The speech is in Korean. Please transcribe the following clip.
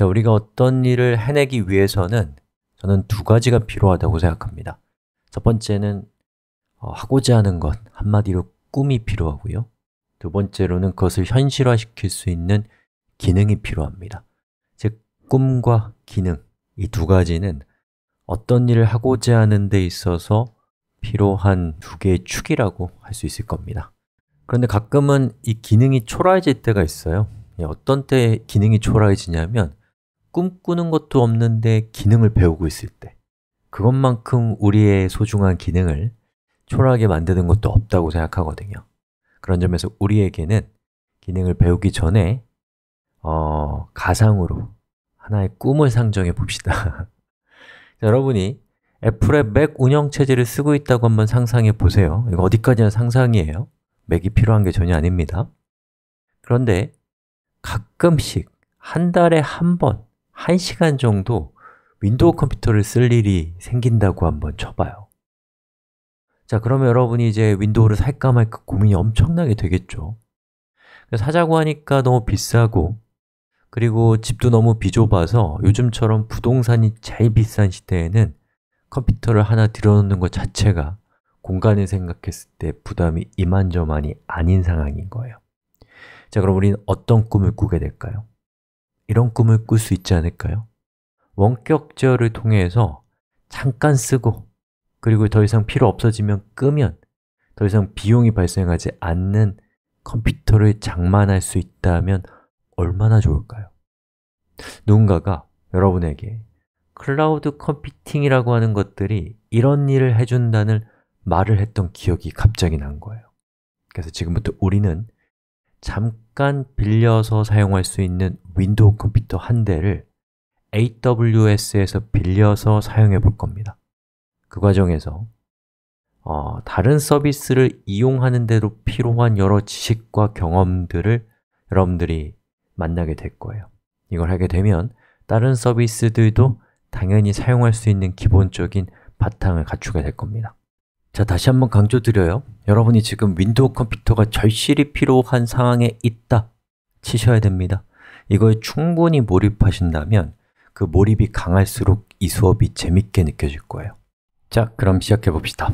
자, 우리가 어떤 일을 해내기 위해서는 저는 두 가지가 필요하다고 생각합니다. 첫 번째는 어, 하고자 하는 것, 한마디로 꿈이 필요하고요. 두 번째로는 그것을 현실화시킬 수 있는 기능이 필요합니다. 즉, 꿈과 기능, 이 두 가지는 어떤 일을 하고자 하는 데 있어서 필요한 두 개의 축이라고 할 수 있을 겁니다. 그런데 가끔은 이 기능이 초라해질 때가 있어요. 예, 어떤 때 기능이 초라해지냐면 꿈꾸는 것도 없는데 기능을 배우고 있을 때 그것만큼 우리의 소중한 기능을 초라하게 만드는 것도 없다고 생각하거든요 그런 점에서 우리에게는 기능을 배우기 전에 어, 가상으로 하나의 꿈을 상정해 봅시다 여러분이 애플의 맥 운영체제를 쓰고 있다고 한번 상상해 보세요 이거 어디까지나 상상이에요 맥이 필요한 게 전혀 아닙니다 그런데 가끔씩 한 달에 한번 1시간 정도 윈도우 컴퓨터를 쓸 일이 생긴다고 한번 쳐봐요 자, 그러면 여러분이 이제 윈도우를 살까 말까 고민이 엄청나게 되겠죠 사자고 하니까 너무 비싸고 그리고 집도 너무 비좁아서 요즘처럼 부동산이 제일 비싼 시대에는 컴퓨터를 하나 들여놓는 것 자체가 공간을 생각했을 때 부담이 이만저만이 아닌 상황인 거예요 자, 그럼 우리는 어떤 꿈을 꾸게 될까요? 이런 꿈을 꿀 수 있지 않을까요? 원격 제어를 통해서 잠깐 쓰고 그리고 더 이상 필요 없어지면 끄면 더 이상 비용이 발생하지 않는 컴퓨터를 장만할 수 있다면 얼마나 좋을까요? 누군가가 여러분에게 클라우드 컴퓨팅이라고 하는 것들이 이런 일을 해준다는 말을 했던 기억이 갑자기 난 거예요 그래서 지금부터 우리는 잠깐 빌려서 사용할 수 있는 윈도우 컴퓨터 한 대를 AWS에서 빌려서 사용해 볼 겁니다 그 과정에서 어, 다른 서비스를 이용하는 데도 필요한 여러 지식과 경험들을 여러분들이 만나게 될 거예요 이걸 하게 되면 다른 서비스들도 당연히 사용할 수 있는 기본적인 바탕을 갖추게 될 겁니다 자, 다시 한번 강조드려요 여러분이 지금 윈도우 컴퓨터가 절실히 필요한 상황에 있다 치셔야 됩니다 이걸 충분히 몰입하신다면 그 몰입이 강할수록 이 수업이 재밌게 느껴질 거예요. 자, 그럼 시작해 봅시다.